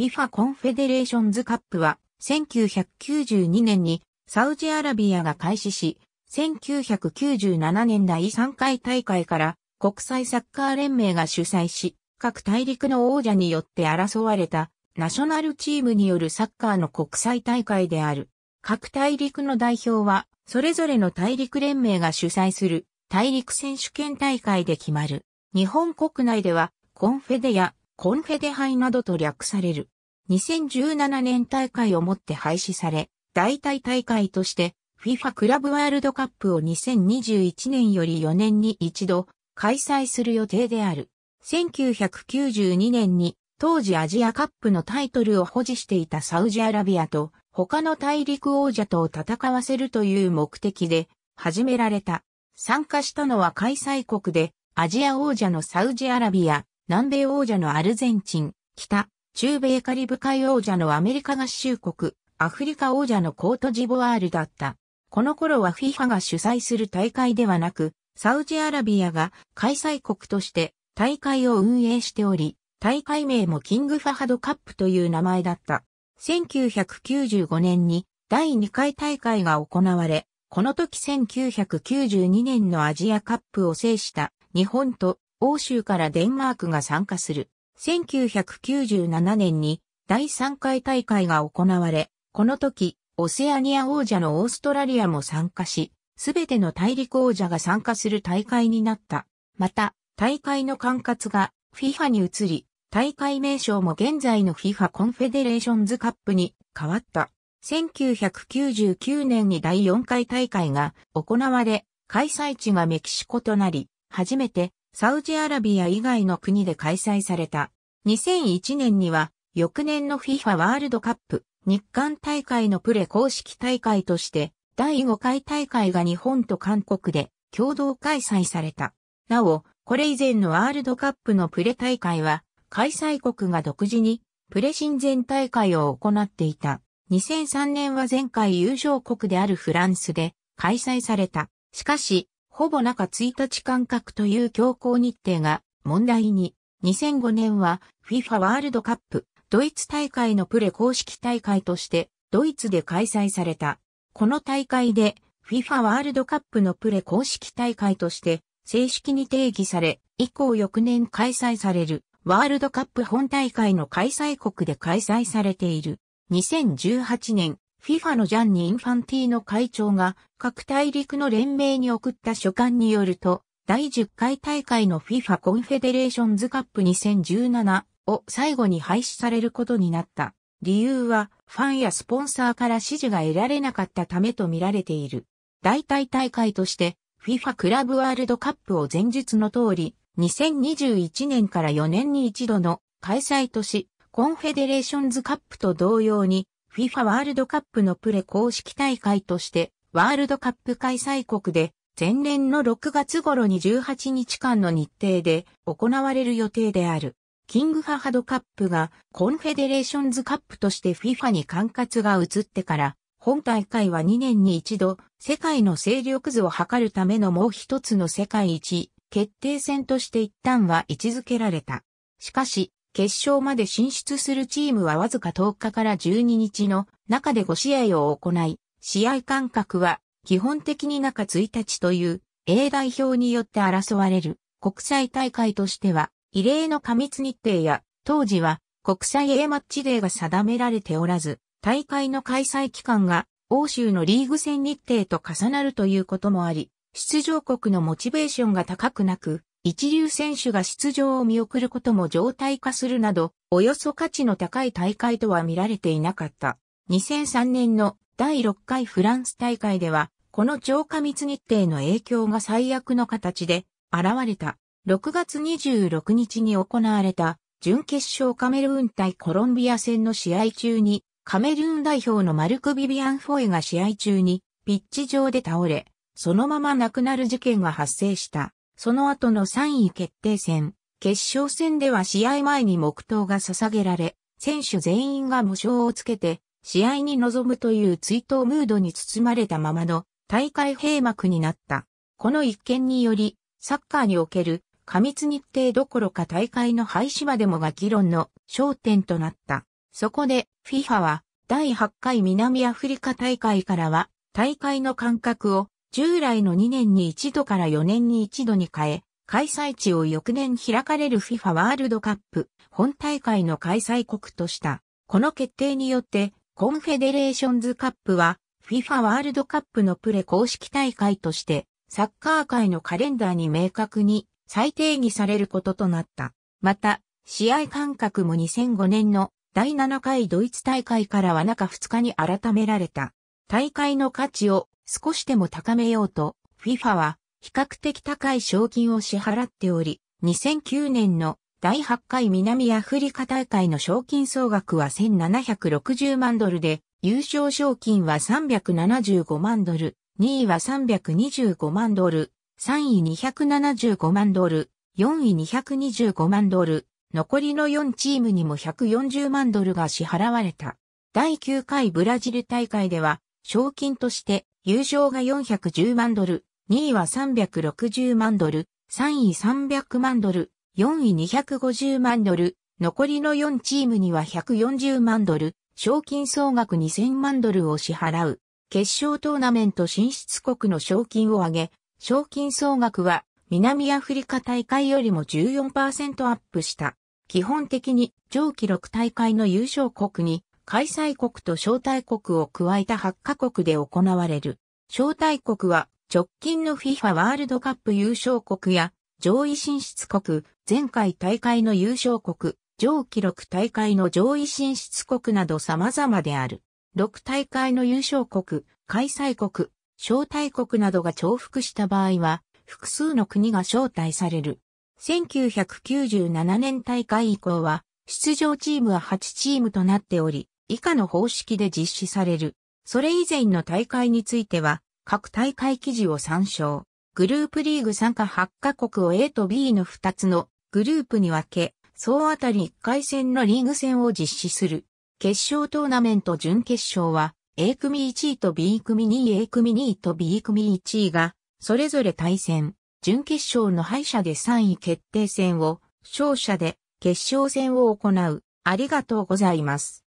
FIFA コンフェデレーションズカップは1992年にサウジアラビアが開始し、1997年第3回大会から国際サッカー連盟が主催し、各大陸の王者によって争われたナショナルチームによるサッカーの国際大会である。各大陸の代表は、それぞれの大陸連盟が主催する大陸選手権大会で決まる。日本国内では、コンフェデやコンフェデ杯などと略される。2017年大会をもって廃止され、代替大会として FIFA クラブワールドカップを2021年より4年に一度開催する予定である。1992年に当時アジアカップのタイトルを保持していたサウジアラビアと他の大陸王者とを戦わせるという目的で始められた。参加したのは開催国でアジア王者のサウジアラビア、南米王者のアルゼンチン、北中米カリブ海王者のアメリカ合衆国、アフリカ王者のコートジボワールだった。この頃は FIFA が主催する大会ではなく、サウジアラビアが開催国として大会を運営しており、大会名もキングファハドカップという名前だった。1995年に第2回大会が行われ、この時1992年のアジアカップを制した日本と欧州からデンマークが参加する。1997年に第3回大会が行われ、この時、オセアニア王者のオーストラリアも参加し、すべての大陸王者が参加する大会になった。また、大会の管轄が FIFA に移り、大会名称も現在の FIFA コンフェデレーションズカップに変わった。1999年に第4回大会が行われ、開催地がメキシコとなり、初めてサウジアラビア以外の国で開催された。2001年には、翌年の FIFA ワールドカップ日韓大会のプレ公式大会として、第5回大会が日本と韓国で共同開催された。なお、これ以前のワールドカップのプレ大会は、開催国が独自にプレ親善大会を行っていた。2003年は前回優勝国であるフランスで開催された。しかし、ほぼ中1日間隔という強行日程が問題に、2005年は FIFA ワールドカップドイツ大会のプレ公式大会としてドイツで開催された。この大会で FIFA ワールドカップのプレ公式大会として正式に定義され、以降翌年開催されるワールドカップ本大会の開催国で開催されている。2018年 FIFA のジャンニ・インファンティーノ会長が各大陸の連盟に送った書簡によると、第10回大会の FIFA コンフェデレーションズカップ2017を最後に廃止されることになった。理由は、ファンやスポンサーから支持が得られなかったためと見られている。代替大会として、FIFA クラブワールドカップを前述の通り、2021年から4年に一度の開催都市、コンフェデレーションズカップと同様に、FIFA ワールドカップのプレ公式大会として、ワールドカップ開催国で、前年の6月頃に18日間の日程で行われる予定である。キングハハドカップがコンフェデレーションズカップとして FIFA に管轄が移ってから、本大会は2年に一度世界の勢力図を測るためのもう一つの世界一決定戦として一旦は位置づけられた。しかし、決勝まで進出するチームはわずか10日から12日の中で5試合を行い、試合間隔は基本的に中1日という A 代表によって争われる国際大会としては異例の過密日程や当時は国際 A マッチデーが定められておらず、大会の開催期間が欧州のリーグ戦日程と重なるということもあり、出場国のモチベーションが高くなく、一流選手が出場を見送ることも常態化するなど、およそ価値の高い大会とは見られていなかった。2003年の第6回フランス大会では、この超過密日程の影響が最悪の形で現れた。6月26日に行われた準決勝カメルーン対コロンビア戦の試合中に、カメルーン代表のマルク・ビビアン・フォエが試合中にピッチ上で倒れ、そのまま亡くなる事件が発生した。その後の3位決定戦、決勝戦では試合前に黙祷が捧げられ、選手全員が無償をつけて、試合に臨むという追悼ムードに包まれたままの大会閉幕になった。この一件により、サッカーにおける過密日程どころか大会の廃止までもが議論の焦点となった。そこで FIFA は第8回南アフリカ大会からは大会の間隔を従来の2年に1度から4年に1度に変え、開催地を翌年開かれる FIFA ワールドカップ本大会の開催国とした。この決定によって、コンフェデレーションズカップは FIFA ワールドカップのプレ公式大会として、サッカー界のカレンダーに明確に再定義されることとなった。また、試合間隔も2005年の第7回ドイツ大会からは中2日に改められた。大会の価値を少しでも高めようと、FIFA は比較的高い賞金を支払っており、2009年の第8回南アフリカ大会の賞金総額は1760万ドルで、優勝賞金は375万ドル、2位は325万ドル、3位275万ドル、4位225万ドル、残りの4チームにも140万ドルが支払われた。第9回ブラジル大会では、賞金として優勝が410万ドル、2位は360万ドル、3位300万ドル、4位250万ドル、残りの4チームには140万ドル、賞金総額2000万ドルを支払う。決勝トーナメント進出国の賞金を上げ、賞金総額は南アフリカ大会よりも14%アップした。基本的に上記6大会の優勝国に開催国と招待国を加えた8カ国で行われる。招待国は直近の FIFA ワールドカップ優勝国や上位進出国、前回大会の優勝国、上記録大会の上位進出国など様々である。6大会の優勝国、開催国、招待国などが重複した場合は、複数の国が招待される。1997年大会以降は、出場チームは8チームとなっており、以下の方式で実施される。それ以前の大会については、各大会記事を参照。グループリーグ参加8カ国を A と B の2つのグループに分け、総当たり1回戦のリーグ戦を実施する。決勝トーナメント準決勝は、A 組1位と B 組2位、A 組2位と B 組1位が、それぞれ対戦。準決勝の敗者で3位決定戦を、勝者で決勝戦を行う。ありがとうございます。